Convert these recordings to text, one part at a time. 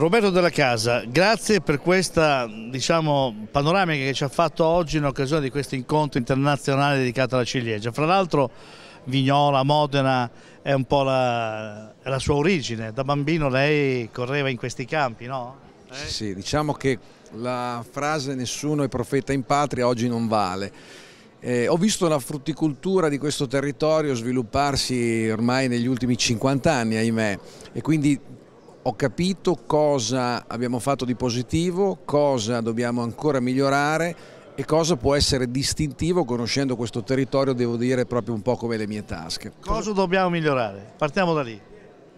Roberto Della Casa, grazie per questa diciamo, panoramica che ci ha fatto oggi in occasione di questo incontro internazionale dedicato alla ciliegia. Fra l'altro Vignola, Modena è un po' la, la, sua origine, da bambino lei correva in questi campi, no? Eh? Sì, diciamo che la frase nessuno è profeta in patria oggi non vale. Eh, ho visto la frutticoltura di questo territorio svilupparsi ormai negli ultimi 50 anni, ahimè, e quindi ho capito cosa abbiamo fatto di positivo, cosa dobbiamo ancora migliorare e cosa può essere distintivo conoscendo questo territorio, devo dire, proprio un po' come le mie tasche. Cosa dobbiamo migliorare? Partiamo da lì.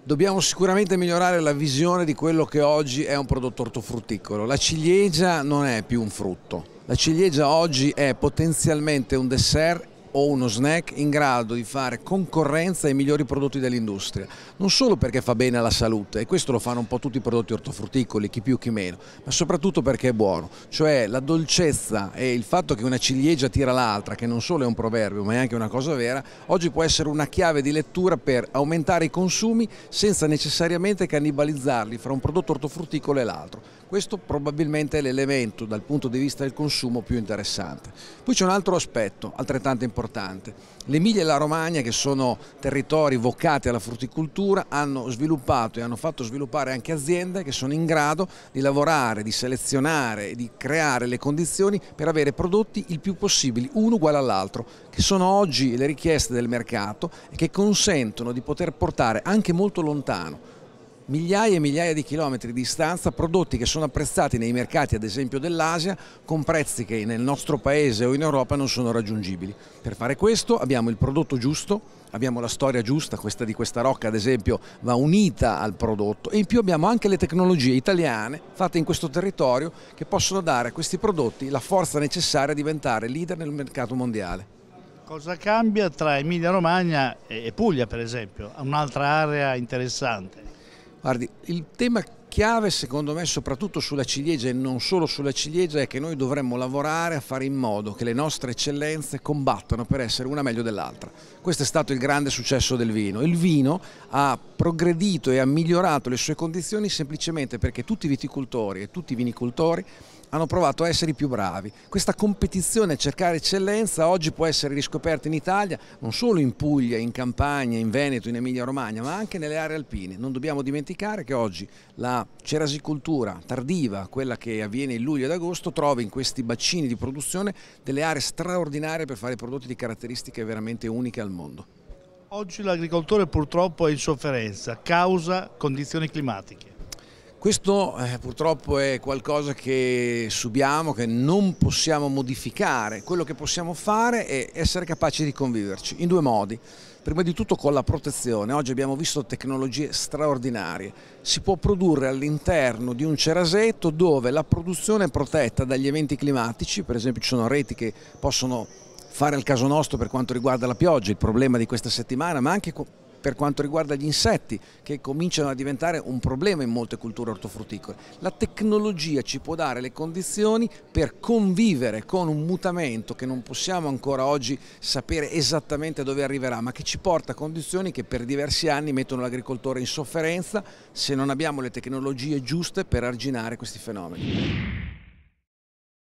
Dobbiamo sicuramente migliorare la visione di quello che oggi è un prodotto ortofrutticolo. La ciliegia non è più un frutto. La ciliegia oggi è potenzialmente un dessert o uno snack in grado di fare concorrenza ai migliori prodotti dell'industria, non solo perché fa bene alla salute, e questo lo fanno un po' tutti i prodotti ortofrutticoli, chi più chi meno, ma soprattutto perché è buono, cioè la dolcezza e il fatto che una ciliegia tira l'altra, che non solo è un proverbio ma è anche una cosa vera, oggi può essere una chiave di lettura per aumentare i consumi senza necessariamente cannibalizzarli fra un prodotto ortofrutticolo e l'altro. Questo probabilmente è l'elemento dal punto di vista del consumo più interessante. Poi c'è un altro aspetto altrettanto importante. L'Emilia e la Romagna, che sono territori vocati alla frutticoltura, hanno sviluppato e hanno fatto sviluppare anche aziende che sono in grado di lavorare, di selezionare e di creare le condizioni per avere prodotti il più possibile, uno uguale all'altro, che sono oggi le richieste del mercato e che consentono di poter portare anche molto lontano migliaia e migliaia di chilometri di distanza, prodotti che sono apprezzati nei mercati ad esempio dell'Asia con prezzi che nel nostro paese o in Europa non sono raggiungibili. Per fare questo abbiamo il prodotto giusto, abbiamo la storia giusta, questa di questa rocca ad esempio va unita al prodotto e in più abbiamo anche le tecnologie italiane fatte in questo territorio che possono dare a questi prodotti la forza necessaria a diventare leader nel mercato mondiale. Cosa cambia tra Emilia Romagna e Puglia per esempio? Un'altra area interessante. Guardi, el tema chiave secondo me soprattutto sulla ciliegia e non solo sulla ciliegia è che noi dovremmo lavorare a fare in modo che le nostre eccellenze combattano per essere una meglio dell'altra. Questo è stato il grande successo del vino. Il vino ha progredito e ha migliorato le sue condizioni semplicemente perché tutti i viticoltori e tutti i vinicoltori hanno provato a essere i più bravi. Questa competizione a cercare eccellenza oggi può essere riscoperta in Italia, non solo in Puglia, in Campania, in Veneto, in Emilia Romagna, ma anche nelle aree alpine. Non dobbiamo dimenticare che oggi la cerasicoltura tardiva, quella che avviene in luglio ed agosto, trova in questi bacini di produzione delle aree straordinarie per fare prodotti di caratteristiche veramente uniche al mondo. Oggi l'agricoltore purtroppo è in sofferenza, causa condizioni climatiche. Questo eh, purtroppo è qualcosa che subiamo, che non possiamo modificare. Quello che possiamo fare è essere capaci di conviverci in due modi. Prima di tutto con la protezione. Oggi abbiamo visto tecnologie straordinarie. Si può produrre all'interno di un cerasetto dove la produzione è protetta dagli eventi climatici, per esempio ci sono reti che possono fare il caso nostro per quanto riguarda la pioggia, il problema di questa settimana, ma anche per quanto riguarda gli insetti che cominciano a diventare un problema in molte culture ortofrutticole. La tecnologia ci può dare le condizioni per convivere con un mutamento che non possiamo ancora oggi sapere esattamente dove arriverà, ma che ci porta a condizioni che per diversi anni mettono l'agricoltore in sofferenza se non abbiamo le tecnologie giuste per arginare questi fenomeni.